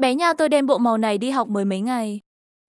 Bé nhà tôi đem bộ màu này đi học mới mấy ngày.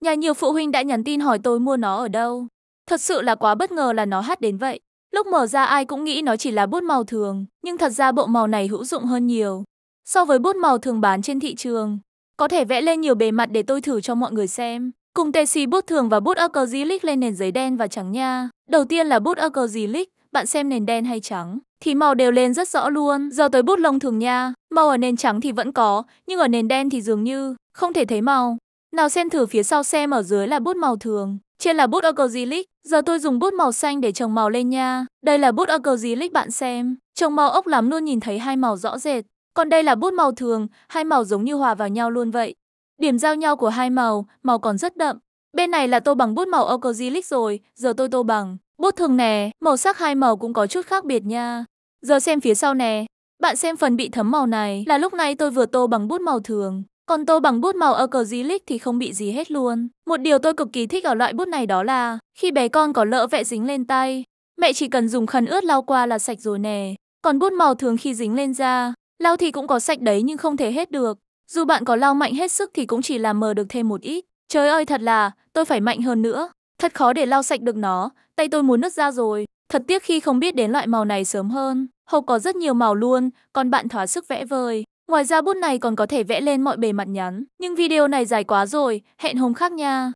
Nhà nhiều phụ huynh đã nhắn tin hỏi tôi mua nó ở đâu. Thật sự là quá bất ngờ là nó hát đến vậy. Lúc mở ra ai cũng nghĩ nó chỉ là bút màu thường, nhưng thật ra bộ màu này hữu dụng hơn nhiều. So với bút màu thường bán trên thị trường, có thể vẽ lên nhiều bề mặt để tôi thử cho mọi người xem. Cùng tê xì bút thường và bút acrylic lên nền giấy đen và trắng nha. Đầu tiên là bút acrylic, bạn xem nền đen hay trắng, thì màu đều lên rất rõ luôn. Giờ tới bút lông thường nha, màu ở nền trắng thì vẫn có, nhưng ở nền đen thì dường như không thể thấy màu. Nào xem thử phía sau xem ở dưới là bút màu thường, trên là bút acrylic. Giờ tôi dùng bút màu xanh để trồng màu lên nha. Đây là bút acrylic bạn xem, trồng màu ốc lắm luôn nhìn thấy hai màu rõ rệt. Còn đây là bút màu thường, hai màu giống như hòa vào nhau luôn vậy. Điểm giao nhau của hai màu, màu còn rất đậm. Bên này là tô bằng bút màu acrylic rồi, giờ tôi tô bằng Bút thường nè, màu sắc hai màu cũng có chút khác biệt nha. Giờ xem phía sau nè, bạn xem phần bị thấm màu này là lúc này tôi vừa tô bằng bút màu thường. Còn tô bằng bút màu acrylic thì không bị gì hết luôn. Một điều tôi cực kỳ thích ở loại bút này đó là khi bé con có lỡ vẽ dính lên tay, mẹ chỉ cần dùng khăn ướt lau qua là sạch rồi nè. Còn bút màu thường khi dính lên da, lau thì cũng có sạch đấy nhưng không thể hết được. Dù bạn có lau mạnh hết sức thì cũng chỉ làm mờ được thêm một ít. Trời ơi thật là, tôi phải mạnh hơn nữa. Thật khó để lau sạch được nó, tay tôi muốn nứt ra rồi. Thật tiếc khi không biết đến loại màu này sớm hơn. Hộp có rất nhiều màu luôn, còn bạn thỏa sức vẽ vời. Ngoài ra bút này còn có thể vẽ lên mọi bề mặt nhắn. Nhưng video này dài quá rồi, hẹn hôm khác nha.